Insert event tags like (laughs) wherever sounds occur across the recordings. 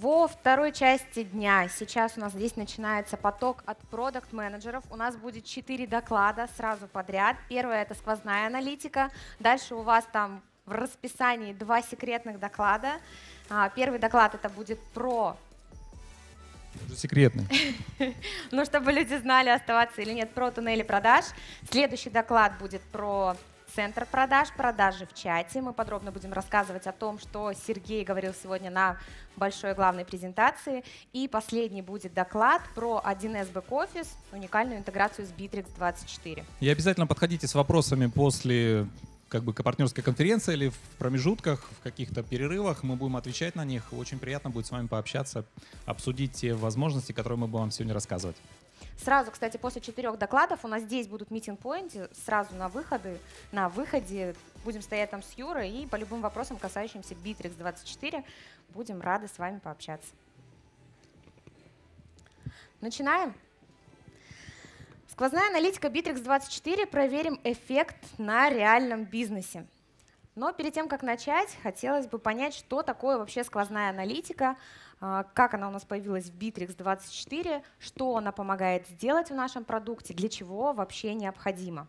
Во второй части дня сейчас у нас здесь начинается поток от продукт-менеджеров. У нас будет 4 доклада сразу подряд. Первое – это сквозная аналитика. Дальше у вас там в расписании два секретных доклада. А, первый доклад – это будет про уже секретный. (laughs) ну, чтобы люди знали, оставаться или нет, про туннели продаж. Следующий доклад будет про центр продаж, продажи в чате. Мы подробно будем рассказывать о том, что Сергей говорил сегодня на большой главной презентации. И последний будет доклад про 1С Backoffice, уникальную интеграцию с Bittrex24. И обязательно подходите с вопросами после как бы партнерской конференции или в промежутках, в каких-то перерывах. Мы будем отвечать на них. Очень приятно будет с вами пообщаться, обсудить те возможности, которые мы будем вам сегодня рассказывать. Сразу, кстати, после четырех докладов у нас здесь будут митинг-поинты, сразу на выходы, на выходе будем стоять там с Юрой и по любым вопросам, касающимся Bittrex24, будем рады с вами пообщаться. Начинаем. Сквозная аналитика Bittrex24 проверим эффект на реальном бизнесе. Но перед тем, как начать, хотелось бы понять, что такое вообще сквозная аналитика – а, как она у нас появилась в Bittrex24, что она помогает сделать в нашем продукте, для чего вообще необходимо.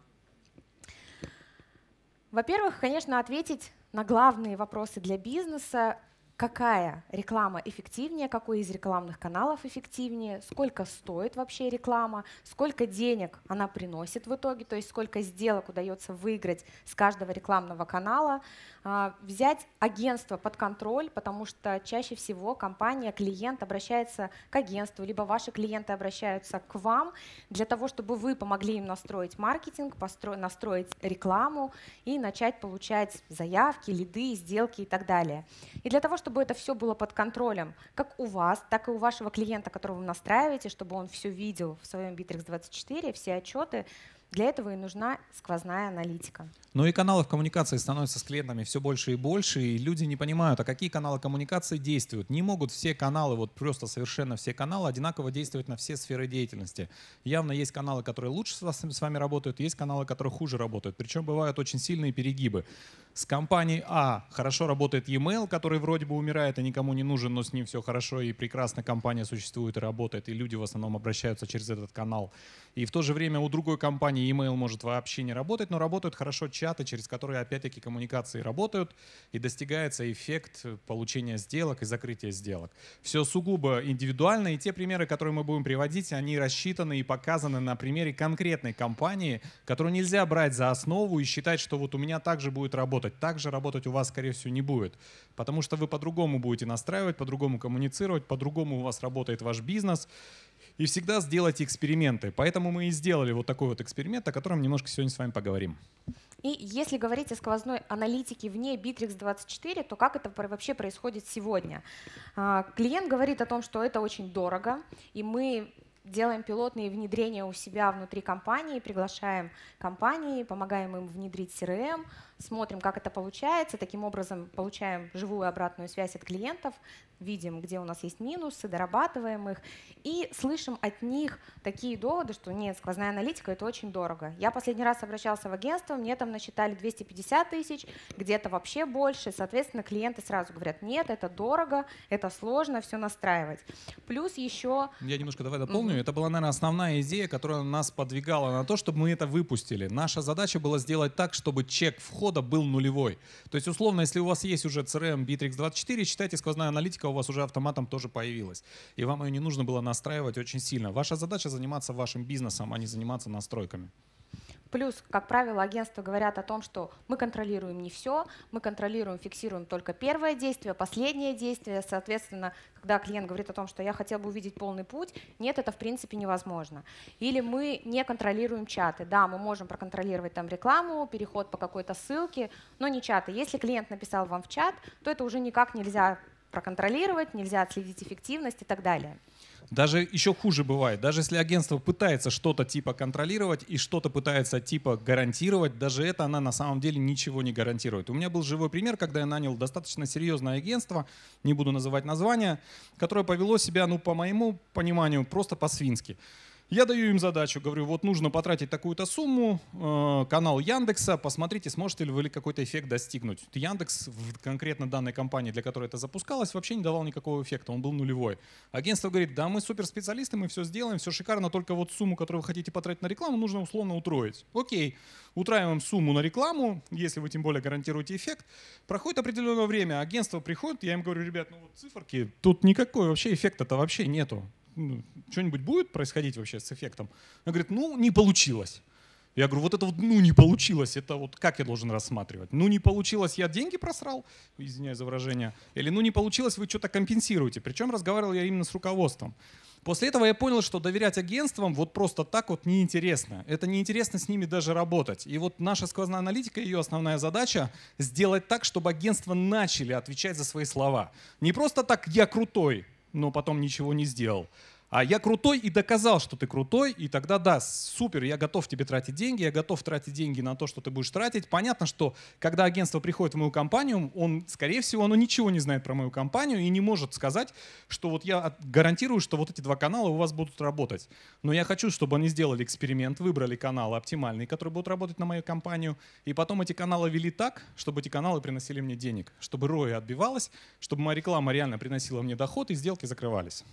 Во-первых, конечно, ответить на главные вопросы для бизнеса, какая реклама эффективнее, какой из рекламных каналов эффективнее, сколько стоит вообще реклама, сколько денег она приносит в итоге, то есть сколько сделок удается выиграть с каждого рекламного канала, а, взять агентство под контроль, потому что чаще всего компания, клиент обращается к агентству, либо ваши клиенты обращаются к вам для того, чтобы вы помогли им настроить маркетинг, настроить рекламу и начать получать заявки, лиды, сделки и так далее. И для того, чтобы это все было под контролем как у вас, так и у вашего клиента, которого вы настраиваете, чтобы он все видел в своем Bittrex 24, все отчеты, для этого и нужна сквозная аналитика. Ну и каналов коммуникации становятся с клиентами все больше и больше, и люди не понимают, а какие каналы коммуникации действуют. Не могут все каналы, вот просто совершенно все каналы одинаково действовать на все сферы деятельности. Явно есть каналы, которые лучше с вами работают, есть каналы, которые хуже работают. Причем бывают очень сильные перегибы с компанией А хорошо работает e-mail, который вроде бы умирает и никому не нужен, но с ним все хорошо и прекрасно, компания существует и работает, и люди в основном обращаются через этот канал. И в то же время у другой компании e-mail может вообще не работать, но работают хорошо чаты, через которые опять-таки коммуникации работают, и достигается эффект получения сделок и закрытия сделок. Все сугубо индивидуально, и те примеры, которые мы будем приводить, они рассчитаны и показаны на примере конкретной компании, которую нельзя брать за основу и считать, что вот у меня также будет работать работать. Так же работать у вас, скорее всего, не будет. Потому что вы по-другому будете настраивать, по-другому коммуницировать, по-другому у вас работает ваш бизнес. И всегда сделайте эксперименты. Поэтому мы и сделали вот такой вот эксперимент, о котором немножко сегодня с вами поговорим. И если говорить о сквозной аналитике вне Bittrex24, то как это вообще происходит сегодня? А, клиент говорит о том, что это очень дорого, и мы делаем пилотные внедрения у себя внутри компании, приглашаем компании, помогаем им внедрить CRM, смотрим, как это получается, таким образом получаем живую обратную связь от клиентов, видим, где у нас есть минусы, дорабатываем их и слышим от них такие доводы, что нет, сквозная аналитика это очень дорого. Я последний раз обращался в агентство, мне там насчитали 250 тысяч, где-то вообще больше, соответственно, клиенты сразу говорят, нет, это дорого, это сложно, все настраивать. Плюс еще... Я немножко давай дополню, это была, наверное, основная идея, которая нас подвигала на то, чтобы мы это выпустили. Наша задача была сделать так, чтобы чек вход года был нулевой. То есть, условно, если у вас есть уже CRM Bittrex 24, считайте, сквозная аналитика у вас уже автоматом тоже появилась. И вам ее не нужно было настраивать очень сильно. Ваша задача заниматься вашим бизнесом, а не заниматься настройками. Плюс, как правило, агентства говорят о том, что мы контролируем не все, мы контролируем, фиксируем только первое действие, последнее действие. Соответственно, когда клиент говорит о том, что я хотел бы увидеть полный путь, нет, это в принципе невозможно. Или мы не контролируем чаты. Да, мы можем проконтролировать там рекламу, переход по какой-то ссылке, но не чаты. Если клиент написал вам в чат, то это уже никак нельзя проконтролировать, нельзя отследить эффективность и так далее. Даже еще хуже бывает. Даже если агентство пытается что-то типа контролировать и что-то пытается типа гарантировать, даже это она на самом деле ничего не гарантирует. У меня был живой пример, когда я нанял достаточно серьезное агентство, не буду называть название, которое повело себя, ну, по моему пониманию, просто по-свински. Я даю им задачу, говорю, вот нужно потратить такую-то сумму, э, канал Яндекса, посмотрите, сможете ли вы какой-то эффект достигнуть. Яндекс в конкретно данной компании, для которой это запускалось, вообще не давал никакого эффекта, он был нулевой. Агентство говорит, да, мы суперспециалисты, мы все сделаем, все шикарно, только вот сумму, которую вы хотите потратить на рекламу, нужно условно утроить. Окей, утраиваем сумму на рекламу, если вы тем более гарантируете эффект. Проходит определенное время, агентство приходит, я им говорю, ребят, ну вот циферки, тут никакой вообще эффекта-то вообще нету. Ну, что-нибудь будет происходить вообще с эффектом? Она говорит, ну, не получилось. Я говорю, вот это вот, ну, не получилось, это вот как я должен рассматривать? Ну, не получилось, я деньги просрал, извиняюсь за выражение, или ну, не получилось, вы что-то компенсируете. Причем разговаривал я именно с руководством. После этого я понял, что доверять агентствам вот просто так вот неинтересно. Это неинтересно с ними даже работать. И вот наша сквозная аналитика, ее основная задача — сделать так, чтобы агентства начали отвечать за свои слова. Не просто так «я крутой», но потом ничего не сделал. А я крутой и доказал, что ты крутой, и тогда да, супер, я готов тебе тратить деньги, я готов тратить деньги на то, что ты будешь тратить. Понятно, что когда агентство приходит в мою компанию, он, скорее всего, оно ничего не знает про мою компанию и не может сказать, что вот я гарантирую, что вот эти два канала у вас будут работать. Но я хочу, чтобы они сделали эксперимент, выбрали каналы оптимальные, которые будут работать на мою компанию, и потом эти каналы вели так, чтобы эти каналы приносили мне денег, чтобы роя отбивалась, чтобы моя реклама реально приносила мне доход и сделки закрывались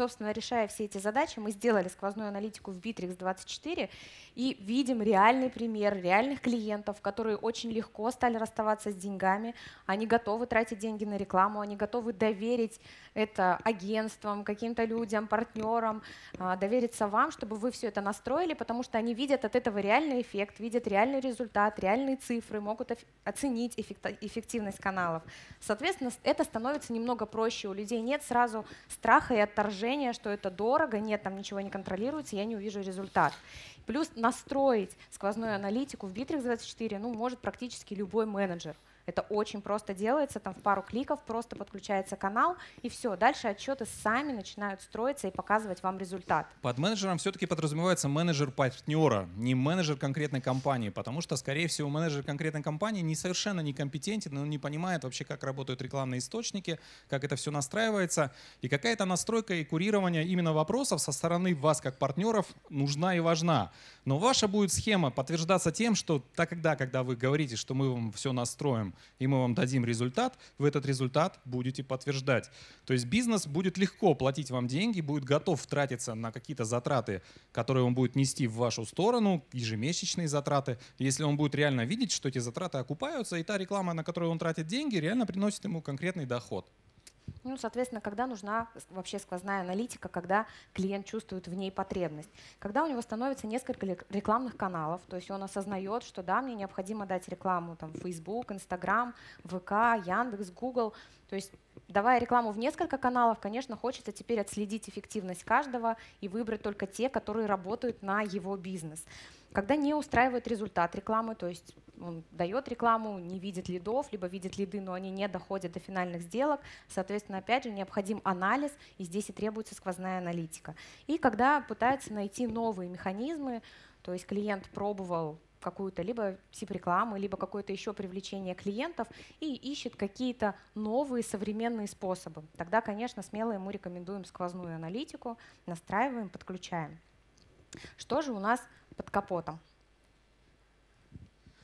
собственно, решая все эти задачи, мы сделали сквозную аналитику в Bittrex 24 и видим реальный пример реальных клиентов, которые очень легко стали расставаться с деньгами, они готовы тратить деньги на рекламу, они готовы доверить это агентствам, каким-то людям, партнерам, а, довериться вам, чтобы вы все это настроили, потому что они видят от этого реальный эффект, видят реальный результат, реальные цифры, могут оценить эффективность каналов. Соответственно, это становится немного проще. У людей нет сразу страха и отторжения отношение, что это дорого, нет, там ничего не контролируется, я не увижу результат. Плюс настроить сквозную аналитику в Bittrex 24 ну, может практически любой менеджер. Это очень просто делается, там в пару кликов просто подключается канал, и все. Дальше отчеты сами начинают строиться и показывать вам результат. Под менеджером все-таки подразумевается менеджер партнера, не менеджер конкретной компании, потому что, скорее всего, менеджер конкретной компании не совершенно некомпетентен, он не понимает вообще, как работают рекламные источники, как это все настраивается, и какая-то настройка и курирование именно вопросов со стороны вас как партнеров нужна и важна. Но ваша будет схема подтверждаться тем, что тогда, когда вы говорите, что мы вам все настроим, и мы вам дадим результат, вы этот результат будете подтверждать. То есть бизнес будет легко платить вам деньги, будет готов тратиться на какие-то затраты, которые он будет нести в вашу сторону, ежемесячные затраты, если он будет реально видеть, что эти затраты окупаются, и та реклама, на которую он тратит деньги, реально приносит ему конкретный доход. Ну, соответственно, когда нужна вообще сквозная аналитика, когда клиент чувствует в ней потребность. Когда у него становится несколько рекламных каналов, то есть он осознает, что да, мне необходимо дать рекламу там, Facebook, Instagram, ВК, Яндекс, Google. То есть давая рекламу в несколько каналов, конечно, хочется теперь отследить эффективность каждого и выбрать только те, которые работают на его бизнес. Когда не устраивает результат рекламы, то есть он дает рекламу, не видит лидов, либо видит лиды, но они не доходят до финальных сделок. Соответственно, опять же, необходим анализ, и здесь и требуется сквозная аналитика. И когда пытаются найти новые механизмы, то есть клиент пробовал какую-то либо SIP-рекламу, либо какое-то еще привлечение клиентов и ищет какие-то новые современные способы. Тогда, конечно, смело ему рекомендуем сквозную аналитику, настраиваем, подключаем. Что же у нас под капотом?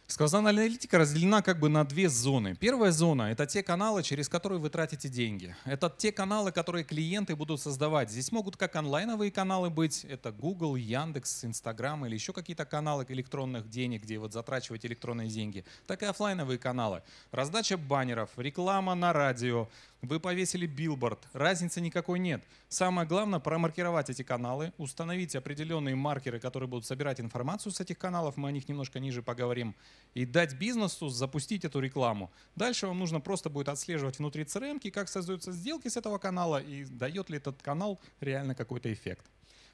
Сквозная аналитика разделена как бы на две зоны. Первая зона — это те каналы, через которые вы тратите деньги. Это те каналы, которые клиенты будут создавать. Здесь могут как онлайновые каналы быть, это Google, Яндекс, Инстаграм или еще какие-то каналы электронных денег, где вот затрачивать электронные деньги, так и офлайновые каналы. Раздача баннеров, реклама на радио, вы повесили билборд, разницы никакой нет. Самое главное — промаркировать эти каналы, установить определенные маркеры, которые будут собирать информацию с этих каналов, мы о них немножко ниже поговорим, и дать бизнесу запустить эту рекламу. Дальше вам нужно просто будет отслеживать внутри CRM, как создаются сделки с этого канала и дает ли этот канал реально какой-то эффект.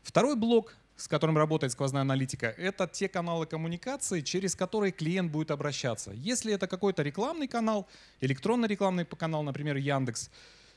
Второй блок, с которым работает сквозная аналитика, это те каналы коммуникации, через которые клиент будет обращаться. Если это какой-то рекламный канал, электронный рекламный канал, например, Яндекс,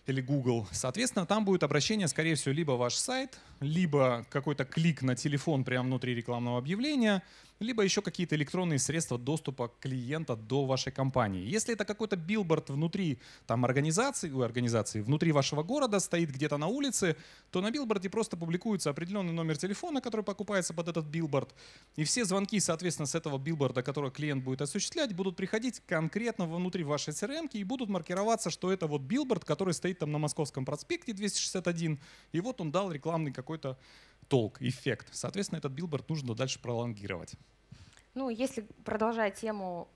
или Google. Соответственно, там будет обращение, скорее всего, либо ваш сайт, либо какой-то клик на телефон прямо внутри рекламного объявления, либо еще какие-то электронные средства доступа клиента до вашей компании. Если это какой-то билборд внутри там, организации, у организации, внутри вашего города, стоит где-то на улице, то на билборде просто публикуется определенный номер телефона, который покупается под этот билборд, и все звонки, соответственно, с этого билборда, который клиент будет осуществлять, будут приходить конкретно внутри вашей CRM и будут маркироваться, что это вот билборд, который стоит там на Московском проспекте 261, и вот он дал рекламный какой-то толк, эффект. Соответственно, этот билборд нужно дальше пролонгировать. Ну, если продолжая тему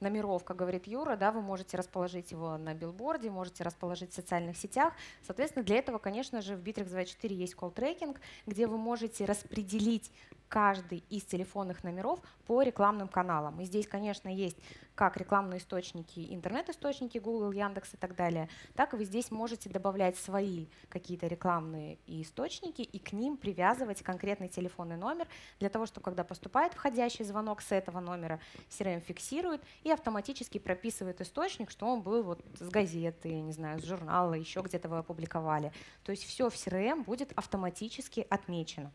номеров, как говорит Юра, да, вы можете расположить его на билборде, можете расположить в социальных сетях. Соответственно, для этого, конечно же, в Bittrex 24 есть колл-трекинг, где вы можете распределить каждый из телефонных номеров по рекламным каналам. И здесь, конечно, есть как рекламные источники, интернет-источники Google, Яндекс и так далее, так и вы здесь можете добавлять свои какие-то рекламные источники и к ним привязывать конкретный телефонный номер для того, чтобы когда поступает входящий звонок с этого номера, CRM фиксирует и автоматически прописывает источник, что он был вот с газеты, не знаю, с журнала, еще где-то вы опубликовали. То есть все в CRM будет автоматически отмечено.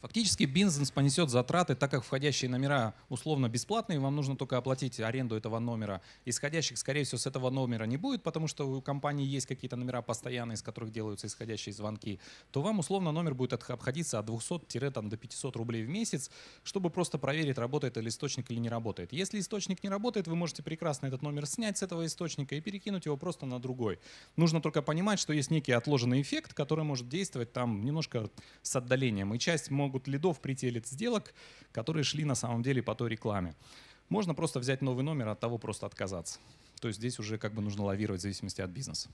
Фактически бизнес понесет затраты, так как входящие номера условно бесплатные, вам нужно только оплатить аренду этого номера. Исходящих, скорее всего, с этого номера не будет, потому что у компании есть какие-то номера постоянные, из которых делаются исходящие звонки, то вам условно номер будет обходиться от 200 там, до 500 рублей в месяц, чтобы просто проверить, работает ли источник или не работает. Если источник не работает, вы можете прекрасно этот номер снять с этого источника и перекинуть его просто на другой. Нужно только понимать, что есть некий отложенный эффект, который может действовать там немножко с отдалением. И часть могут лидов прителить сделок, которые шли на самом деле по той рекламе. Можно просто взять новый номер, от того просто отказаться. То есть здесь уже как бы нужно лавировать в зависимости от бизнеса.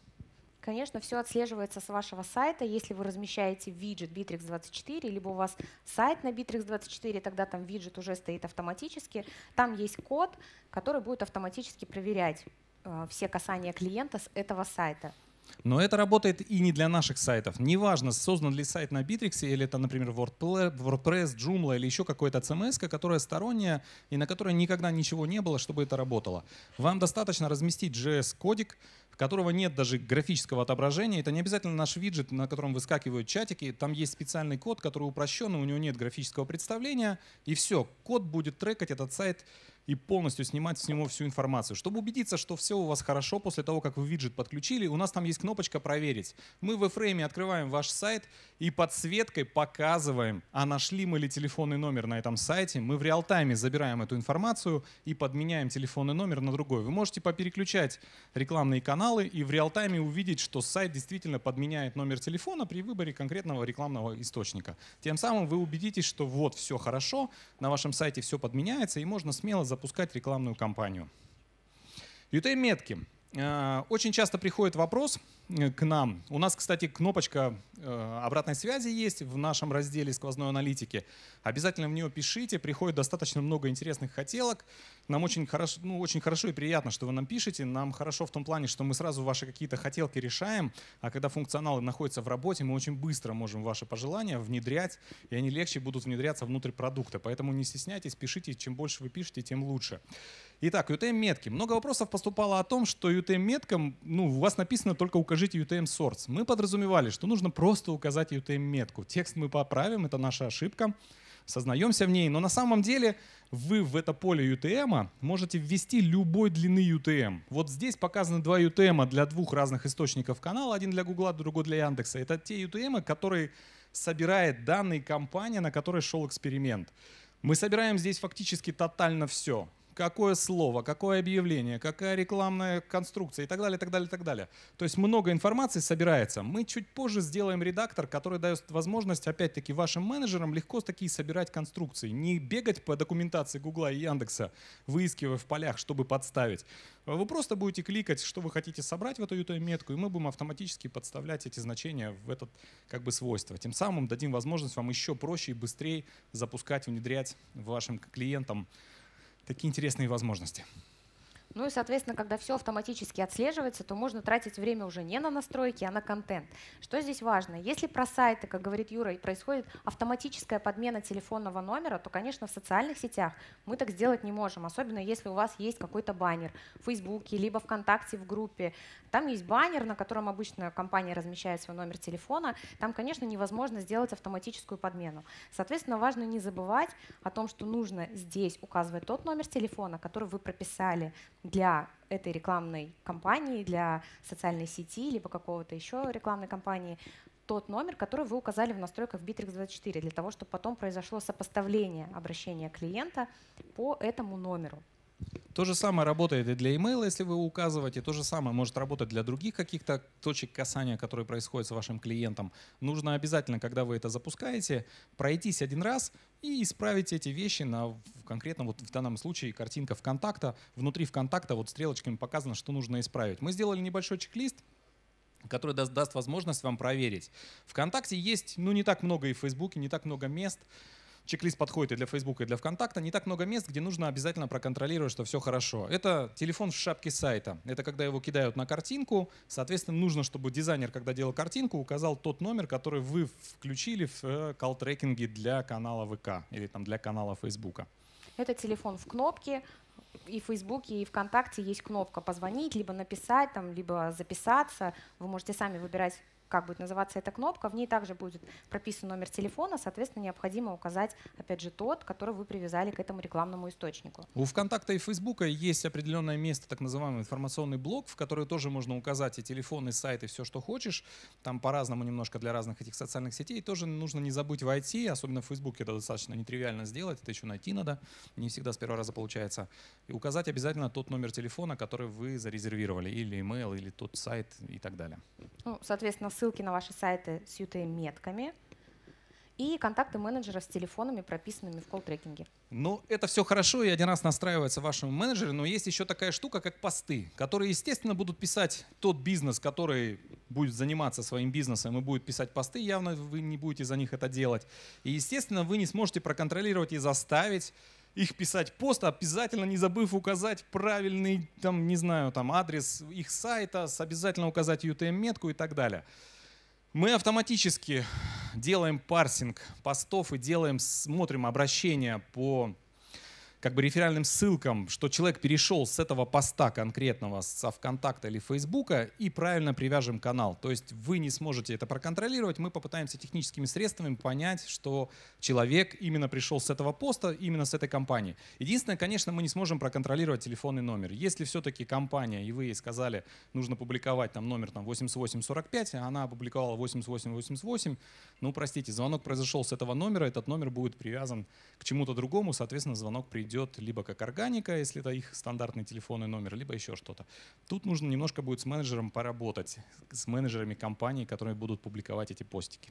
Конечно, все отслеживается с вашего сайта. Если вы размещаете виджет Bittrex24, либо у вас сайт на Bittrex24, тогда там виджет уже стоит автоматически. Там есть код, который будет автоматически проверять э, все касания клиента с этого сайта. Но это работает и не для наших сайтов. Неважно, создан ли сайт на Bittrex или это, например, WordPress, Joomla или еще какой-то CMS, которая сторонняя и на которой никогда ничего не было, чтобы это работало. Вам достаточно разместить JS-кодик, в которого нет даже графического отображения. Это не обязательно наш виджет, на котором выскакивают чатики. Там есть специальный код, который упрощен, у него нет графического представления. И все, код будет трекать этот сайт и полностью снимать с него всю информацию, чтобы убедиться, что все у вас хорошо после того, как вы виджет подключили. У нас там есть кнопочка «Проверить». Мы в фрейме открываем ваш сайт и подсветкой показываем, а нашли мы ли телефонный номер на этом сайте. Мы в реал-тайме забираем эту информацию и подменяем телефонный номер на другой. Вы можете попереключать рекламные каналы и в реал-тайме увидеть, что сайт действительно подменяет номер телефона при выборе конкретного рекламного источника. Тем самым вы убедитесь, что вот все хорошо, на вашем сайте все подменяется и можно смело запускать рекламную кампанию. UTM-метки. А, очень часто приходит вопрос – Э, к нам. У нас, кстати, кнопочка э, обратной связи есть в нашем разделе сквозной аналитики. Обязательно в нее пишите, приходит достаточно много интересных хотелок. Нам очень хорошо, ну, очень хорошо и приятно, что вы нам пишете. Нам хорошо в том плане, что мы сразу ваши какие-то хотелки решаем, а когда функционалы находятся в работе, мы очень быстро можем ваши пожелания внедрять, и они легче будут внедряться внутрь продукта. Поэтому не стесняйтесь, пишите, чем больше вы пишете, тем лучше. Итак, UTM-метки. Много вопросов поступало о том, что UTM-меткам, ну, у вас написано только у укажите UTM source. Мы подразумевали, что нужно просто указать UTM метку. Текст мы поправим, это наша ошибка, сознаемся в ней. Но на самом деле вы в это поле UTM можете ввести любой длины UTM. Вот здесь показаны два UTM для двух разных источников канала. Один для Google, другой для Яндекса. Это те UTM, которые собирает данные компания, на которой шел эксперимент. Мы собираем здесь фактически тотально все какое слово, какое объявление, какая рекламная конструкция и так далее, и так далее, и так далее. То есть много информации собирается. Мы чуть позже сделаем редактор, который дает возможность, опять-таки, вашим менеджерам легко такие собирать конструкции. Не бегать по документации Гугла и Яндекса, выискивая в полях, чтобы подставить. Вы просто будете кликать, что вы хотите собрать в эту UTM метку, и мы будем автоматически подставлять эти значения в этот как бы свойство. Тем самым дадим возможность вам еще проще и быстрее запускать, внедрять вашим клиентам такие интересные возможности. Ну и, соответственно, когда все автоматически отслеживается, то можно тратить время уже не на настройки, а на контент. Что здесь важно? Если про сайты, как говорит Юра, и происходит автоматическая подмена телефонного номера, то, конечно, в социальных сетях мы так сделать не можем, особенно если у вас есть какой-то баннер в Фейсбуке, либо ВКонтакте в группе. Там есть баннер, на котором обычно компания размещает свой номер телефона. Там, конечно, невозможно сделать автоматическую подмену. Соответственно, важно не забывать о том, что нужно здесь указывать тот номер телефона, который вы прописали для этой рекламной кампании, для социальной сети либо какого-то еще рекламной кампании тот номер, который вы указали в настройках Bittrex24, для того, чтобы потом произошло сопоставление обращения клиента по этому номеру. То же самое работает и для email, если вы указываете. То же самое может работать для других каких-то точек касания, которые происходят с вашим клиентом. Нужно обязательно, когда вы это запускаете, пройтись один раз и исправить эти вещи на конкретном вот в данном случае картинка ВКонтакта. Внутри ВКонтакта вот стрелочками показано, что нужно исправить. Мы сделали небольшой чек-лист, который даст, даст возможность вам проверить. Вконтакте есть, ну, не так много и в Фейсбуке, не так много мест, чек-лист подходит и для Facebook, и для ВКонтакта, не так много мест, где нужно обязательно проконтролировать, что все хорошо. Это телефон в шапке сайта. Это когда его кидают на картинку. Соответственно, нужно, чтобы дизайнер, когда делал картинку, указал тот номер, который вы включили в э, колл-трекинге для канала ВК или там для канала Facebook. Это телефон в кнопке, и в Фейсбуке, и ВКонтакте есть кнопка позвонить, либо написать, там, либо записаться. Вы можете сами выбирать как будет называться эта кнопка, в ней также будет прописан номер телефона, соответственно, необходимо указать, опять же, тот, который вы привязали к этому рекламному источнику. У ВКонтакта и Фейсбука есть определенное место, так называемый информационный блок, в который тоже можно указать и телефон, и сайт, и все, что хочешь. Там по-разному немножко для разных этих социальных сетей. И тоже нужно не забыть войти, особенно в Фейсбуке это достаточно нетривиально сделать, это еще найти надо, не всегда с первого раза получается. И указать обязательно тот номер телефона, который вы зарезервировали, или email, или тот сайт и так далее. Ну, соответственно, ссылки на ваши сайты с UTM-метками и контакты менеджера с телефонами, прописанными в колл-трекинге. Ну, это все хорошо и один раз настраивается вашему менеджеру, но есть еще такая штука, как посты, которые, естественно, будут писать тот бизнес, который будет заниматься своим бизнесом и будет писать посты, явно вы не будете за них это делать. И, естественно, вы не сможете проконтролировать и заставить их писать пост, обязательно не забыв указать правильный, там, не знаю, там, адрес их сайта, обязательно указать UTM-метку эм и так далее. Мы автоматически делаем парсинг постов и делаем, смотрим обращения по как бы реферальным ссылкам, что человек перешел с этого поста конкретного со ВКонтакта или Фейсбука и правильно привяжем канал. То есть вы не сможете это проконтролировать, мы попытаемся техническими средствами понять, что человек именно пришел с этого поста, именно с этой компании. Единственное, конечно, мы не сможем проконтролировать телефонный номер. Если все-таки компания, и вы ей сказали, нужно публиковать там номер там 8845, а она опубликовала 8888, ну простите, звонок произошел с этого номера, этот номер будет привязан к чему-то другому, соответственно, звонок придет идет либо как органика, если это их стандартный телефонный номер, либо еще что-то. Тут нужно немножко будет с менеджером поработать, с менеджерами компании, которые будут публиковать эти постики.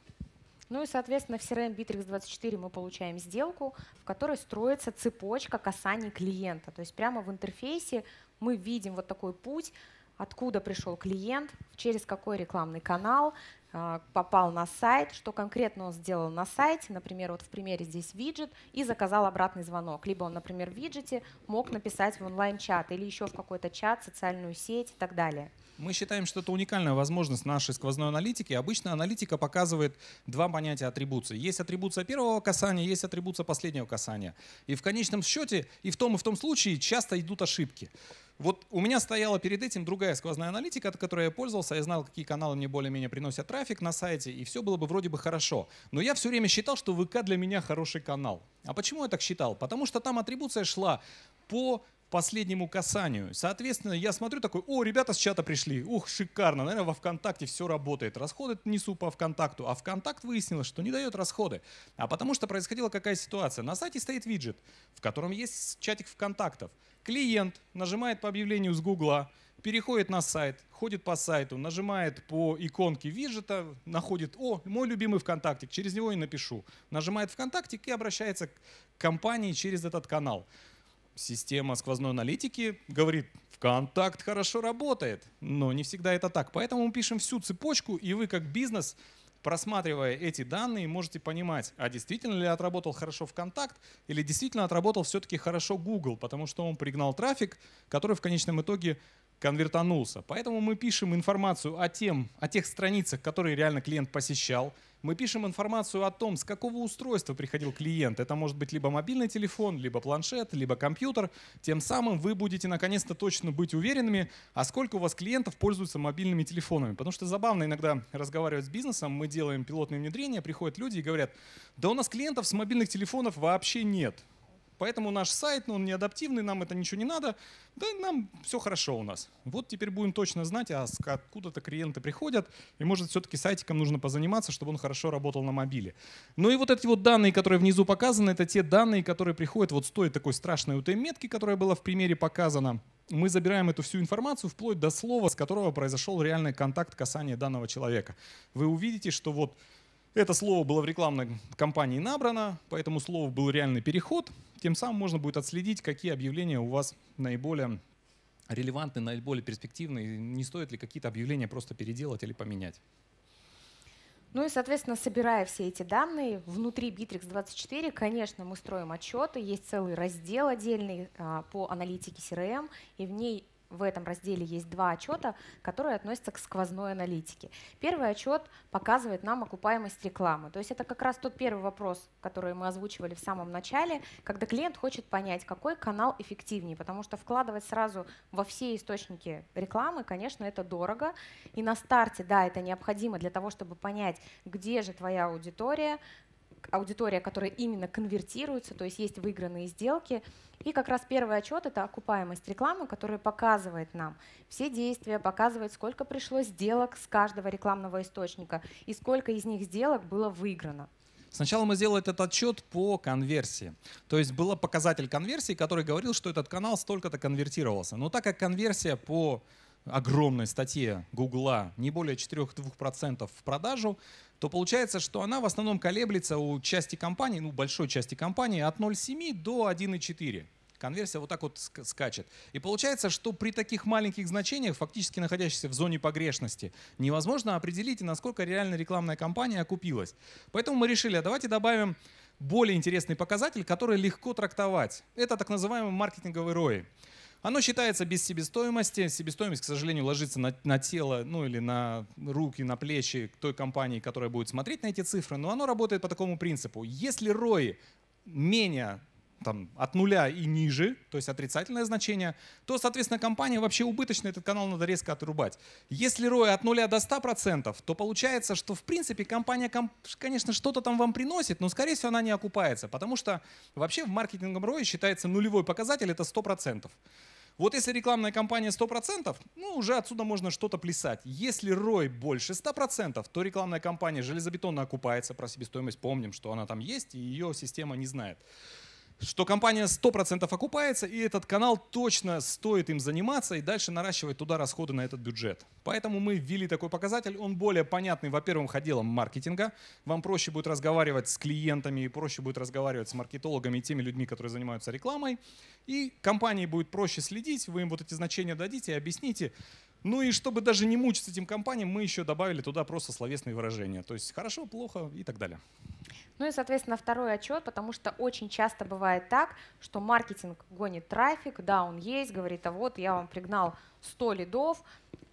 Ну и, соответственно, в CRM Bittrex24 мы получаем сделку, в которой строится цепочка касаний клиента. То есть прямо в интерфейсе мы видим вот такой путь, откуда пришел клиент, через какой рекламный канал, а, попал на сайт, что конкретно он сделал на сайте, например, вот в примере здесь виджет, и заказал обратный звонок. Либо он, например, в виджете мог написать в онлайн-чат или еще в какой-то чат, социальную сеть и так далее. Мы считаем, что это уникальная возможность нашей сквозной аналитики. Обычно аналитика показывает два понятия атрибуции. Есть атрибуция первого касания, есть атрибуция последнего касания. И в конечном счете и в том, и в том случае часто идут ошибки. Вот у меня стояла перед этим другая сквозная аналитика, от которой я пользовался. А я знал, какие каналы мне более-менее приносят трафик на сайте, и все было бы вроде бы хорошо. Но я все время считал, что ВК для меня хороший канал. А почему я так считал? Потому что там атрибуция шла по последнему касанию. Соответственно, я смотрю такой, о, ребята с чата пришли, ух, шикарно, наверное, во ВКонтакте все работает, расходы несу по ВКонтакту, а ВКонтакт выяснилось, что не дает расходы. А потому что происходила какая ситуация? На сайте стоит виджет, в котором есть чатик ВКонтактов. Клиент нажимает по объявлению с Гугла, переходит на сайт, ходит по сайту, нажимает по иконке виджета, находит, о, мой любимый ВКонтакте, через него и напишу. Нажимает ВКонтакте и обращается к компании через этот канал. Система сквозной аналитики говорит, ВКонтакт хорошо работает, но не всегда это так. Поэтому мы пишем всю цепочку, и вы как бизнес – просматривая эти данные, можете понимать, а действительно ли отработал хорошо ВКонтакт или действительно отработал все-таки хорошо Google, потому что он пригнал трафик, который в конечном итоге конвертанулся. Поэтому мы пишем информацию о, тем, о тех страницах, которые реально клиент посещал. Мы пишем информацию о том, с какого устройства приходил клиент. Это может быть либо мобильный телефон, либо планшет, либо компьютер. Тем самым вы будете наконец-то точно быть уверенными, а сколько у вас клиентов пользуются мобильными телефонами. Потому что забавно иногда разговаривать с бизнесом, мы делаем пилотные внедрения, приходят люди и говорят, да у нас клиентов с мобильных телефонов вообще нет. Поэтому наш сайт, ну, он не адаптивный, нам это ничего не надо, да нам все хорошо у нас. Вот теперь будем точно знать, а откуда-то клиенты приходят, и может все-таки сайтиком нужно позаниматься, чтобы он хорошо работал на мобиле. Ну и вот эти вот данные, которые внизу показаны, это те данные, которые приходят вот с той такой страшной UTM-метки, которая была в примере показана. Мы забираем эту всю информацию вплоть до слова, с которого произошел реальный контакт касание данного человека. Вы увидите, что вот это слово было в рекламной кампании набрано, поэтому слово был реальный переход. Тем самым можно будет отследить, какие объявления у вас наиболее релевантны, наиболее перспективны, не стоит ли какие-то объявления просто переделать или поменять. Ну и, соответственно, собирая все эти данные, внутри Bittrex24, конечно, мы строим отчеты, есть целый раздел отдельный а, по аналитике CRM, и в ней в этом разделе есть два отчета, которые относятся к сквозной аналитике. Первый отчет показывает нам окупаемость рекламы. То есть это как раз тот первый вопрос, который мы озвучивали в самом начале, когда клиент хочет понять, какой канал эффективнее, потому что вкладывать сразу во все источники рекламы, конечно, это дорого. И на старте, да, это необходимо для того, чтобы понять, где же твоя аудитория, аудитория, которая именно конвертируется, то есть есть выигранные сделки. И как раз первый отчет – это окупаемость рекламы, которая показывает нам все действия, показывает, сколько пришло сделок с каждого рекламного источника и сколько из них сделок было выиграно. Сначала мы сделали этот отчет по конверсии. То есть был показатель конверсии, который говорил, что этот канал столько-то конвертировался. Но так как конверсия по огромной статье Гугла не более 4-2% в продажу, то получается, что она в основном колеблется у части компании, ну большой части компании, от 0,7 до 1,4. Конверсия вот так вот скачет. И получается, что при таких маленьких значениях, фактически находящихся в зоне погрешности, невозможно определить, насколько реально рекламная кампания окупилась. Поэтому мы решили, а давайте добавим более интересный показатель, который легко трактовать. Это так называемый маркетинговый ROI. Оно считается без себестоимости. Себестоимость, к сожалению, ложится на, на тело, ну или на руки, на плечи той компании, которая будет смотреть на эти цифры. Но оно работает по такому принципу. Если ROI менее там, от нуля и ниже, то есть отрицательное значение, то, соответственно, компания вообще убыточная, этот канал надо резко отрубать. Если ROI от нуля до 100%, то получается, что, в принципе, компания, конечно, что-то там вам приносит, но, скорее всего, она не окупается, потому что вообще в маркетинговом ROI считается нулевой показатель, это 100%. Вот если рекламная кампания 100%, ну уже отсюда можно что-то плясать. Если рой больше 100%, то рекламная кампания железобетонно окупается, про себестоимость помним, что она там есть, и ее система не знает что компания 100% окупается, и этот канал точно стоит им заниматься и дальше наращивать туда расходы на этот бюджет. Поэтому мы ввели такой показатель, он более понятный, во-первых, отделом маркетинга, вам проще будет разговаривать с клиентами и проще будет разговаривать с маркетологами и теми людьми, которые занимаются рекламой, и компании будет проще следить, вы им вот эти значения дадите и объясните, ну и чтобы даже не мучиться этим компаниям, мы еще добавили туда просто словесные выражения. То есть хорошо, плохо и так далее. Ну и, соответственно, второй отчет, потому что очень часто бывает так, что маркетинг гонит трафик, да, он есть, говорит, а вот я вам пригнал 100 лидов,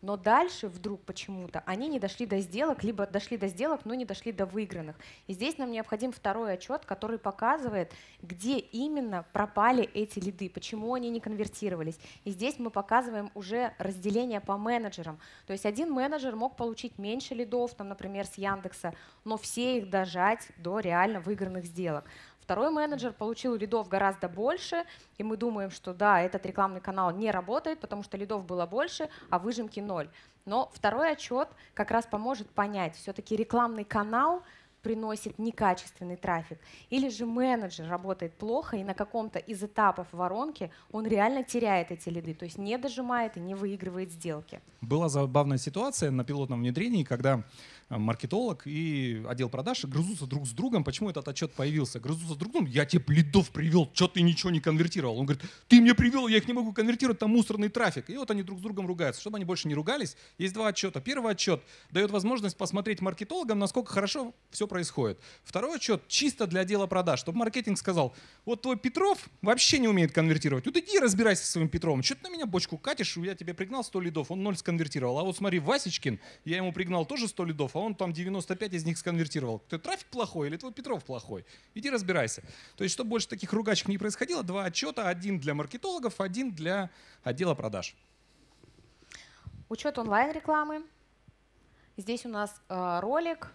но дальше вдруг почему-то они не дошли до сделок, либо дошли до сделок, но не дошли до выигранных. И здесь нам необходим второй отчет, который показывает, где именно пропали эти лиды, почему они не конвертировались. И здесь мы показываем уже разделение по менеджерам. То есть один менеджер мог получить меньше лидов, там, например, с Яндекса, но все их дожать до реальности реально выигранных сделок. Второй менеджер получил лидов гораздо больше, и мы думаем, что да, этот рекламный канал не работает, потому что лидов было больше, а выжимки ноль. Но второй отчет как раз поможет понять, все-таки рекламный канал приносит некачественный трафик, или же менеджер работает плохо, и на каком-то из этапов воронки он реально теряет эти лиды, то есть не дожимает и не выигрывает сделки. Была забавная ситуация на пилотном внедрении, когда Э, маркетолог и отдел продаж грызутся друг с другом. Почему этот отчет появился? Грызутся друг с другом. Я тебе лидов привел, что ты ничего не конвертировал. Он говорит, ты мне привел, я их не могу конвертировать, там мусорный трафик. И вот они друг с другом ругаются. Чтобы они больше не ругались, есть два отчета. Первый отчет дает возможность посмотреть маркетологам, насколько хорошо все происходит. Второй отчет чисто для отдела продаж, чтобы маркетинг сказал, вот твой Петров вообще не умеет конвертировать. Вот иди разбирайся со своим Петровым. Что ты на меня бочку катишь, я тебе пригнал 100 лидов, он ноль сконвертировал. А вот смотри, Васечкин, я ему пригнал тоже 100 лидов, а а он там 95 из них сконвертировал. Ты трафик плохой или твой Петров плохой? Иди разбирайся. То есть, чтобы больше таких ругачек не происходило, два отчета, один для маркетологов, один для отдела продаж. Учет онлайн-рекламы. Здесь у нас э, ролик.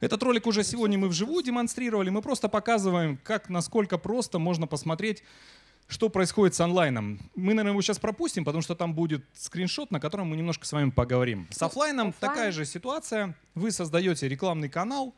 Этот ролик уже сегодня мы вживую демонстрировали. Мы просто показываем, как, насколько просто можно посмотреть что происходит с онлайном. Мы, наверное, его сейчас пропустим, потому что там будет скриншот, на котором мы немножко с вами поговорим. С ну, офлайном такая же ситуация. Вы создаете рекламный канал,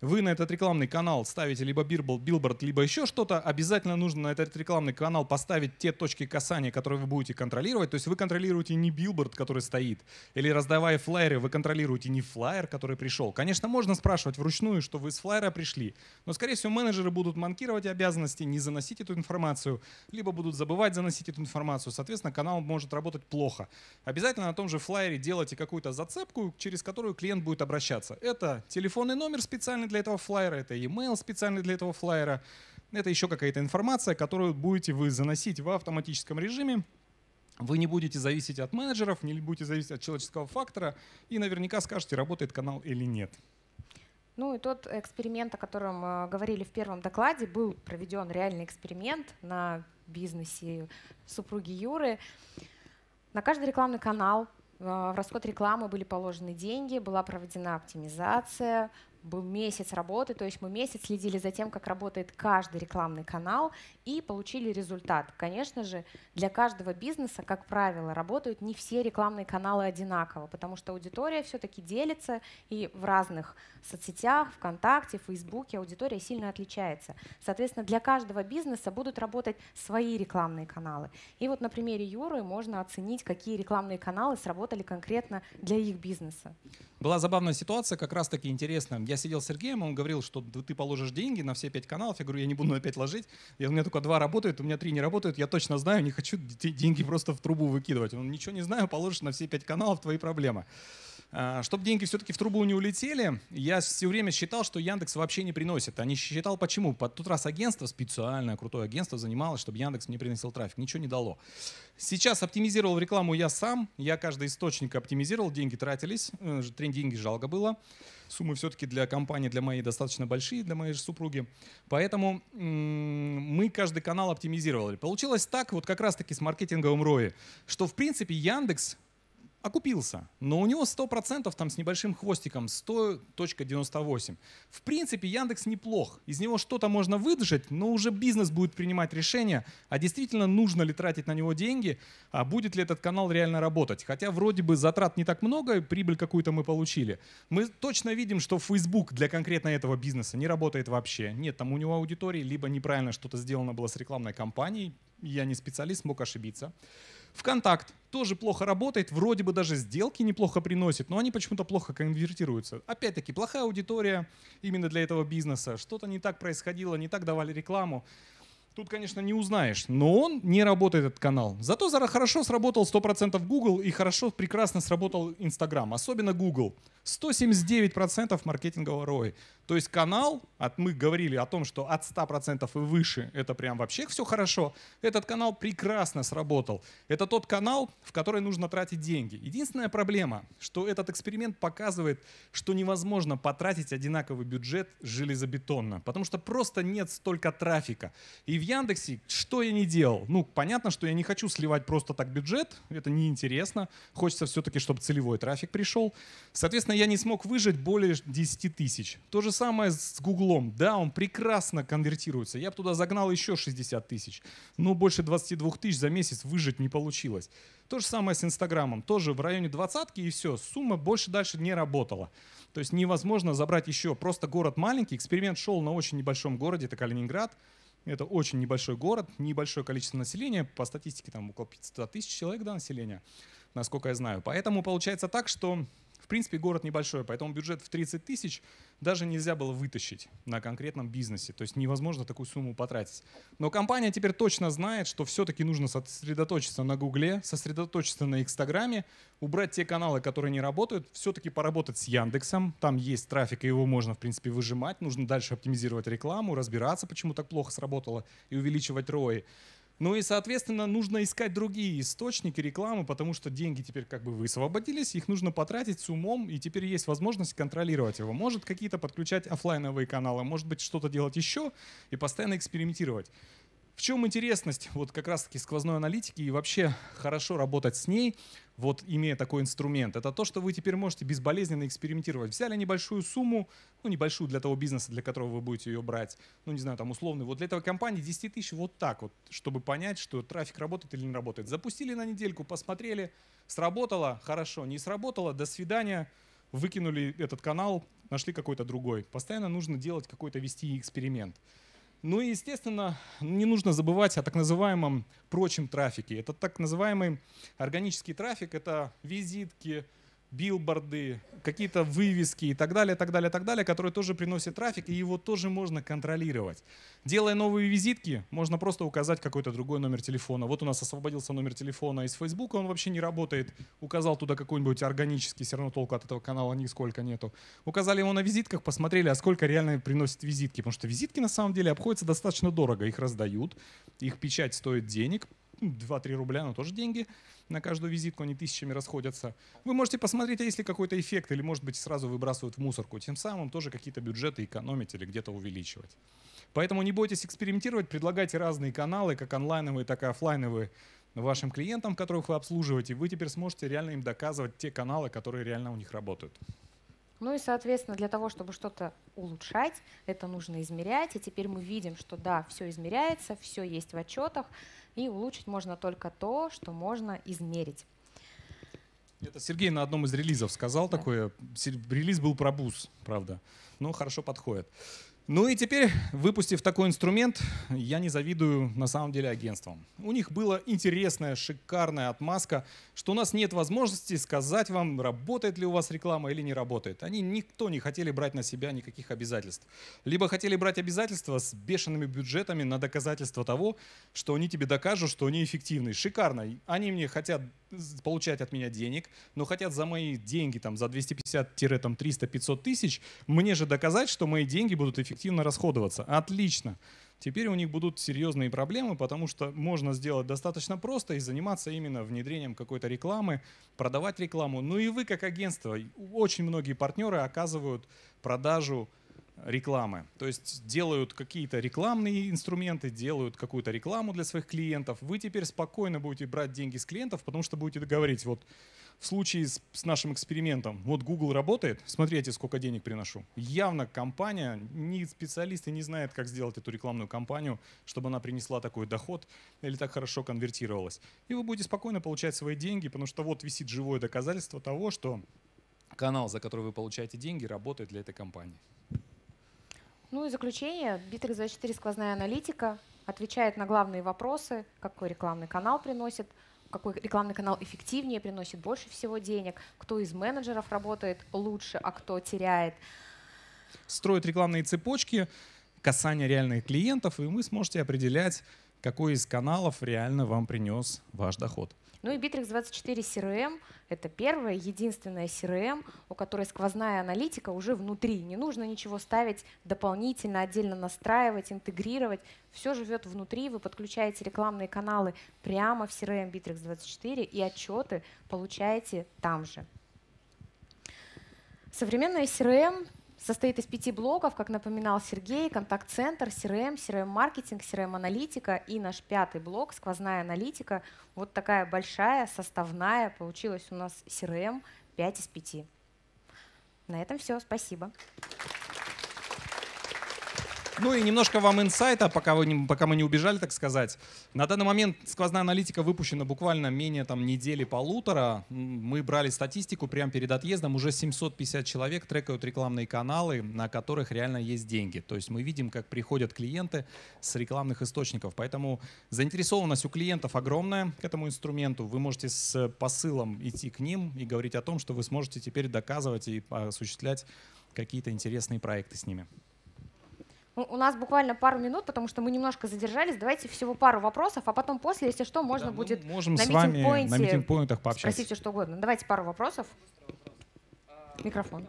вы на этот рекламный канал ставите либо билборд, либо еще что-то, обязательно нужно на этот рекламный канал поставить те точки касания, которые вы будете контролировать. То есть вы контролируете не билборд, который стоит, или раздавая флайеры, вы контролируете не флайер, который пришел. Конечно, можно спрашивать вручную, что вы с флайера пришли, но, скорее всего, менеджеры будут манкировать обязанности, не заносить эту информацию, либо будут забывать заносить эту информацию. Соответственно, канал может работать плохо. Обязательно на том же флайере делайте какую-то зацепку, через которую клиент будет обращаться. Это телефонный номер специальный для этого флайера, это e-mail специальный для этого флайера, это еще какая-то информация, которую будете вы заносить в автоматическом режиме. Вы не будете зависеть от менеджеров, не будете зависеть от человеческого фактора и наверняка скажете, работает канал или нет. Ну и тот эксперимент, о котором э, говорили в первом докладе, был проведен реальный эксперимент на бизнесе супруги Юры. На каждый рекламный канал э, в расход рекламы были положены деньги, была проведена оптимизация, был месяц работы, то есть мы месяц следили за тем, как работает каждый рекламный канал и получили результат. Конечно же, для каждого бизнеса, как правило, работают не все рекламные каналы одинаково, потому что аудитория все-таки делится и в разных соцсетях, ВКонтакте, Фейсбуке аудитория сильно отличается. Соответственно, для каждого бизнеса будут работать свои рекламные каналы. И вот на примере Юры можно оценить, какие рекламные каналы сработали конкретно для их бизнеса. Была забавная ситуация, как раз таки интересная я сидел с Сергеем, он говорил, что ты положишь деньги на все пять каналов. Я говорю, я не буду на пять ложить. Я, у меня только два работают, у меня три не работают. Я точно знаю, не хочу деньги просто в трубу выкидывать. Он ничего не знаю, положишь на все пять каналов, твои проблемы. А, чтобы деньги все-таки в трубу не улетели, я все время считал, что Яндекс вообще не приносит. А не считал почему. Под тот раз агентство, специальное крутое агентство, занималось, чтобы Яндекс мне приносил трафик. Ничего не дало. Сейчас оптимизировал рекламу я сам. Я каждый источник оптимизировал, деньги тратились. Э, Трень деньги жалко было. Суммы все-таки для компании, для моей достаточно большие, для моей же супруги. Поэтому мы каждый канал оптимизировали. Получилось так, вот как раз-таки с маркетинговым рои, что в принципе Яндекс окупился, но у него 100% там с небольшим хвостиком 100.98. В принципе, Яндекс неплох, из него что-то можно выдержать, но уже бизнес будет принимать решение, а действительно нужно ли тратить на него деньги, а будет ли этот канал реально работать. Хотя вроде бы затрат не так много, прибыль какую-то мы получили. Мы точно видим, что Facebook для конкретно этого бизнеса не работает вообще. Нет, там у него аудитории, либо неправильно что-то сделано было с рекламной кампанией, я не специалист, мог ошибиться. ВКонтакт тоже плохо работает, вроде бы даже сделки неплохо приносит, но они почему-то плохо конвертируются. Опять-таки, плохая аудитория именно для этого бизнеса, что-то не так происходило, не так давали рекламу. Тут, конечно, не узнаешь, но он не работает этот канал. Зато хорошо сработал 100% Google и хорошо, прекрасно сработал Instagram, особенно Google. 179% маркетингового ROI. То есть канал, от, мы говорили о том, что от 100% и выше это прям вообще все хорошо. Этот канал прекрасно сработал. Это тот канал, в который нужно тратить деньги. Единственная проблема, что этот эксперимент показывает, что невозможно потратить одинаковый бюджет железобетонно, потому что просто нет столько трафика. И в Яндексе что я не делал? Ну, понятно, что я не хочу сливать просто так бюджет, это неинтересно. Хочется все-таки, чтобы целевой трафик пришел. Соответственно, я не смог выжать более 10 тысяч. То же самое с Гуглом. Да, он прекрасно конвертируется. Я бы туда загнал еще 60 тысяч. Но больше 22 тысяч за месяц выжать не получилось. То же самое с Инстаграмом. Тоже в районе двадцатки и все. Сумма больше дальше не работала. То есть невозможно забрать еще. Просто город маленький. Эксперимент шел на очень небольшом городе, это Калининград. Это очень небольшой город, небольшое количество населения, по статистике там около 500 тысяч человек до населения, насколько я знаю. Поэтому получается так, что в принципе, город небольшой, поэтому бюджет в 30 тысяч даже нельзя было вытащить на конкретном бизнесе. То есть невозможно такую сумму потратить. Но компания теперь точно знает, что все-таки нужно сосредоточиться на Гугле, сосредоточиться на Инстаграме, убрать те каналы, которые не работают, все-таки поработать с Яндексом. Там есть трафик, и его можно, в принципе, выжимать. Нужно дальше оптимизировать рекламу, разбираться, почему так плохо сработало, и увеличивать ROI. Ну и, соответственно, нужно искать другие источники рекламы, потому что деньги теперь как бы высвободились, их нужно потратить с умом, и теперь есть возможность контролировать его. Может какие-то подключать офлайновые каналы, может быть что-то делать еще и постоянно экспериментировать. В чем интересность вот как раз-таки сквозной аналитики и вообще хорошо работать с ней, вот имея такой инструмент, это то, что вы теперь можете безболезненно экспериментировать. Взяли небольшую сумму, ну небольшую для того бизнеса, для которого вы будете ее брать, ну не знаю, там условный, вот для этого компании 10 тысяч вот так вот, чтобы понять, что трафик работает или не работает. Запустили на недельку, посмотрели, сработало, хорошо, не сработало, до свидания, выкинули этот канал, нашли какой-то другой. Постоянно нужно делать какой-то, вести эксперимент. Ну и, естественно, не нужно забывать о так называемом прочем трафике. Это так называемый органический трафик, это визитки, билборды, какие-то вывески и так далее, так далее, так далее, которые тоже приносят трафик, и его тоже можно контролировать. Делая новые визитки, можно просто указать какой-то другой номер телефона. Вот у нас освободился номер телефона из Фейсбука, он вообще не работает. Указал туда какой-нибудь органический, все равно толку от этого канала нисколько нету. Указали его на визитках, посмотрели, а сколько реально приносит визитки, потому что визитки на самом деле обходятся достаточно дорого. Их раздают, их печать стоит денег, 2-3 ну, рубля, но тоже деньги на каждую визитку, они тысячами расходятся. Вы можете посмотреть, а есть ли какой-то эффект, или, может быть, сразу выбрасывают в мусорку. Тем самым тоже какие-то бюджеты экономить или где-то увеличивать. Поэтому не бойтесь экспериментировать, предлагайте разные каналы, как онлайновые, так и офлайновые вашим клиентам, которых вы обслуживаете. Вы теперь сможете реально им доказывать те каналы, которые реально у них работают. Ну и, соответственно, для того, чтобы что-то улучшать, это нужно измерять. И теперь мы видим, что да, все измеряется, все есть в отчетах, и улучшить можно только то, что можно измерить. Это Сергей на одном из релизов сказал да. такое. Релиз был про бус, правда. Но хорошо подходит. Ну и теперь, выпустив такой инструмент, я не завидую на самом деле агентствам. У них была интересная, шикарная отмазка что у нас нет возможности сказать вам, работает ли у вас реклама или не работает. Они никто не хотели брать на себя никаких обязательств. Либо хотели брать обязательства с бешеными бюджетами на доказательство того, что они тебе докажут, что они эффективны. Шикарно. Они мне хотят получать от меня денег, но хотят за мои деньги там за 250-300-500 тысяч мне же доказать, что мои деньги будут эффективно расходоваться. Отлично теперь у них будут серьезные проблемы, потому что можно сделать достаточно просто и заниматься именно внедрением какой-то рекламы, продавать рекламу. Ну и вы как агентство, очень многие партнеры оказывают продажу э, рекламы. То есть делают какие-то рекламные инструменты, делают какую-то рекламу для своих клиентов. Вы теперь спокойно будете брать деньги с клиентов, потому что будете говорить, вот в случае с, с нашим экспериментом, вот Google работает, смотрите, сколько денег приношу. Явно компания, ни специалисты не знает, как сделать эту рекламную кампанию, чтобы она принесла такой доход или так хорошо конвертировалась. И вы будете спокойно получать свои деньги, потому что вот висит живое доказательство того, что канал, за который вы получаете деньги, работает для этой компании. Ну и заключение. Bittrex24 сквозная аналитика отвечает на главные вопросы, какой рекламный канал приносит – какой рекламный канал эффективнее, приносит больше всего денег, кто из менеджеров работает лучше, а кто теряет. Строят рекламные цепочки, касание реальных клиентов, и вы сможете определять, какой из каналов реально вам принес ваш доход. Ну и Bittrex 24 CRM — это первая, единственная CRM, эм, у которой сквозная аналитика уже внутри. Не нужно ничего ставить дополнительно, отдельно настраивать, интегрировать. Все живет внутри, вы подключаете рекламные каналы прямо в CRM Bittrex 24 и отчеты получаете там же. Современная CRM состоит из пяти блоков, как напоминал Сергей, контакт-центр, CRM, CRM-маркетинг, эм, эм CRM-аналитика эм и наш пятый блок, сквозная аналитика. Вот такая большая, составная, получилась у нас CRM 5 из 5. На этом все, спасибо. Спасибо. Ну и немножко вам инсайта, пока, вы не, пока мы не убежали, так сказать. На данный момент сквозная аналитика выпущена буквально менее там недели-полутора. Мы брали статистику прямо перед отъездом. Уже 750 человек трекают рекламные каналы, на которых реально есть деньги. То есть мы видим, как приходят клиенты с рекламных источников. Поэтому заинтересованность у клиентов огромная к этому инструменту. Вы можете с посылом идти к ним и говорить о том, что вы сможете теперь доказывать и осуществлять какие-то интересные проекты с ними. У нас буквально пару минут, потому что мы немножко задержались. Давайте всего пару вопросов, а потом после, если что, можно да, ну, будет можем на с вами на митинг-поинтах пообщаться. Спросите что угодно. Давайте пару вопросов. Микрофон.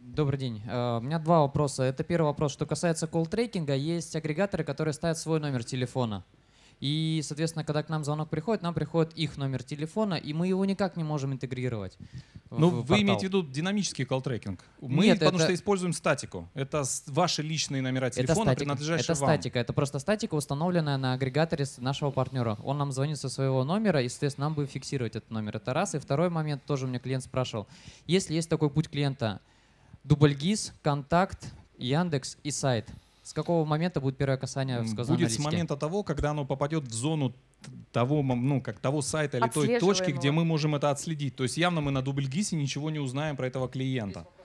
Добрый день. Э, у меня два вопроса. Это первый вопрос, что касается колл-трекинга. Есть агрегаторы, которые ставят свой номер телефона. И, соответственно, когда к нам звонок приходит, нам приходит их номер телефона, и мы его никак не можем интегрировать. Ну, вы имеете в виду динамический колл-трекинг? Мы, Нет, потому это... что используем статику. Это ваши личные номера телефона, это принадлежащие вам. Это статика. Это просто статика, установленная на агрегаторе нашего партнера. Он нам звонит со своего номера, и, соответственно, нам бы фиксировать этот номер. Это раз. И второй момент, тоже у меня клиент спрашивал. Если есть такой путь клиента, Дубльгиз, Контакт, Яндекс и сайт – с какого момента будет первое касание с Будет с момента того, когда оно попадет в зону того, ну, как того сайта или той точки, где мы можем это отследить. То есть явно мы на дубльгисе ничего не узнаем про этого клиента. Здесь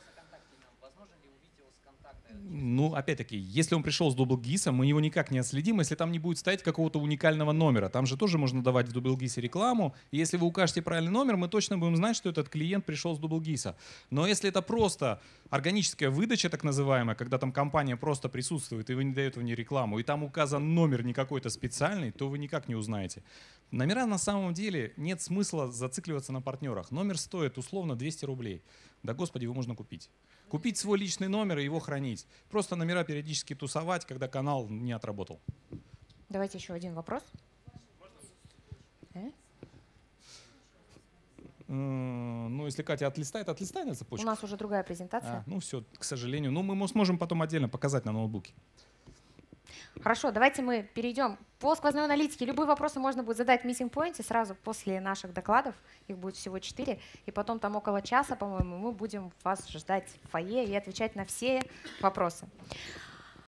ну, опять-таки, если он пришел с дублгисом, мы его никак не отследим, если там не будет стоять какого-то уникального номера. Там же тоже можно давать в дублгисе рекламу. И если вы укажете правильный номер, мы точно будем знать, что этот клиент пришел с дублгиса. Но если это просто органическая выдача, так называемая, когда там компания просто присутствует, и вы не даете в ней рекламу, и там указан номер не какой-то специальный, то вы никак не узнаете. Номера на самом деле нет смысла зацикливаться на партнерах. Номер стоит условно 200 рублей. Да господи, его можно купить. Купить свой личный номер и его хранить. Просто номера периодически тусовать, когда канал не отработал. Давайте еще один вопрос. Э? Ну, если Катя отлистает, отлистай на цепочку. У нас уже другая а, презентация. А, ну, все, к сожалению. Ну, мы сможем потом отдельно показать на ноутбуке. Хорошо, давайте мы перейдем по сквозной аналитике. Любые вопросы можно будет задать в митинг-поинте сразу после наших докладов. Их будет всего четыре. И потом там около часа, по-моему, мы будем вас ждать в фойе и отвечать на все вопросы.